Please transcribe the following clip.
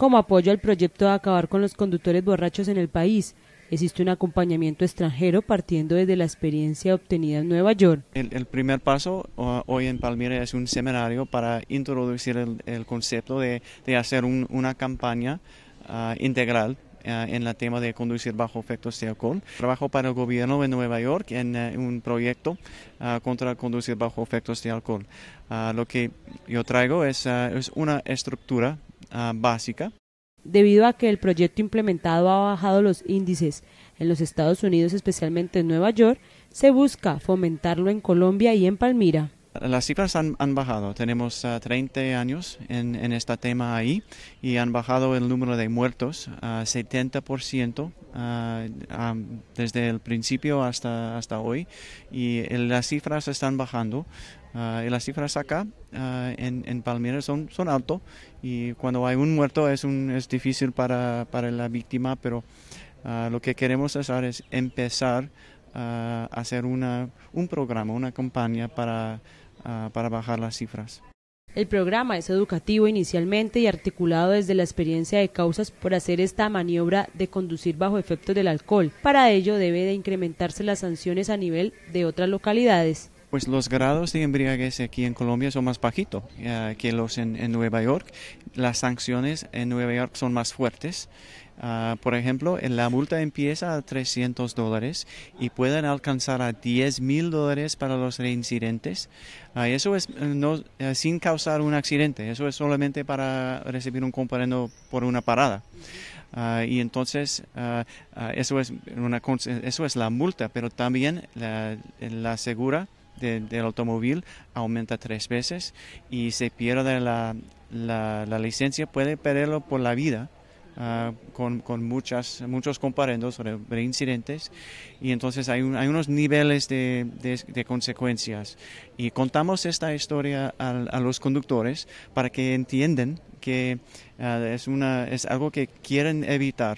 como apoyo al proyecto de acabar con los conductores borrachos en el país. Existe un acompañamiento extranjero partiendo desde la experiencia obtenida en Nueva York. El, primer paso hoy en Palmira es un seminario para introducir el, concepto de, hacer una campaña ah, integral ah, en el tema de conducir bajo efectos de alcohol. Trabajo para el gobierno de Nueva York en eh, un proyecto ah, contra conducir bajo efectos de alcohol. lo que yo traigo es una estructura Ah, básica. Debido a que el proyecto implementado ha bajado los índices en los Estados Unidos, especialmente en Nueva York, se busca fomentarlo en Colombia y en Palmira. Las cifras han, bajado. Tenemos 30 ah, años en, en, este tema ahí y han bajado el número de muertos ah, a 70% ah, desde el principio hasta, hasta hoy y eh, las cifras están bajando. y las cifras acá en, en, Palmira son, son y cuando hay un muerto es, un, es difícil para, para la víctima, pero lo que queremos hacer es empezar hacer una, un programa, una campaña para, para bajar las cifras. El programa es educativo inicialmente y articulado desde la experiencia de causas por hacer esta maniobra de conducir bajo efectos del alcohol. Para ello debe de incrementarse las sanciones a nivel de otras localidades pues los grados de embriaguez aquí en Colombia son más bajitos eh, que los en, Nueva York. Las sanciones en Nueva York son más fuertes. Ah, por ejemplo, eh, la multa empieza a 300 dólares y pueden alcanzar a 10 mil dólares para los reincidentes. Ah, eso es eh, no, sin causar un accidente, eso es solamente para recibir un comparendo por una parada. Ah, y entonces eso es una eso es la multa pero también la, la segura del automóvil aumenta tres veces y se pierde la, la, licencia, puede perderlo por la vida. Ah, con, con, muchas, muchos comparendos sobre, incidentes y entonces hay, hay unos niveles de, de, consecuencias y contamos esta historia a, los conductores para que entiendan que ah, es, una, es algo que quieren evitar